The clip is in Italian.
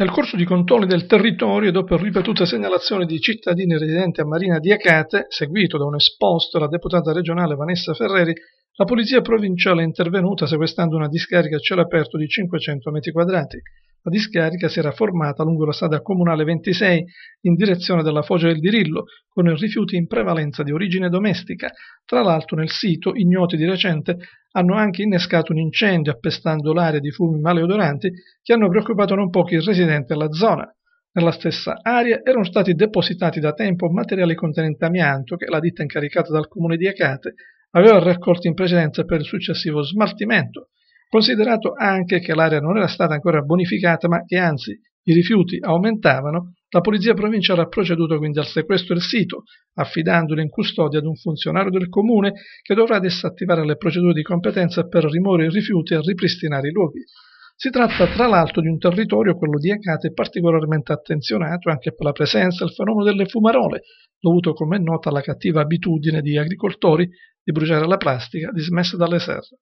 Nel corso di controlli del territorio e dopo ripetute segnalazioni di cittadini residenti a Marina di Acate, seguito da un esposto alla deputata regionale Vanessa Ferreri, la polizia provinciale è intervenuta sequestrando una discarica a cielo aperto di 500 metri quadrati. La discarica si era formata lungo la strada comunale 26 in direzione della foce del Dirillo, con rifiuti in prevalenza di origine domestica. Tra l'altro nel sito, ignoti di recente, hanno anche innescato un incendio appestando l'area di fumi maleodoranti che hanno preoccupato non pochi residenti della zona. Nella stessa area erano stati depositati da tempo materiali contenenti amianto che la ditta incaricata dal comune di Acate aveva raccolto in precedenza per il successivo smaltimento, considerato anche che l'area non era stata ancora bonificata ma che anzi i rifiuti aumentavano la polizia provinciale ha proceduto quindi al sequestro del sito, affidandolo in custodia ad un funzionario del comune che dovrà adesso attivare le procedure di competenza per rimuovere i rifiuti e ripristinare i luoghi. Si tratta tra l'altro di un territorio, quello di Acate, particolarmente attenzionato anche per la presenza del fenomeno delle fumarole, dovuto come è noto alla cattiva abitudine di agricoltori di bruciare la plastica dismessa dalle serre.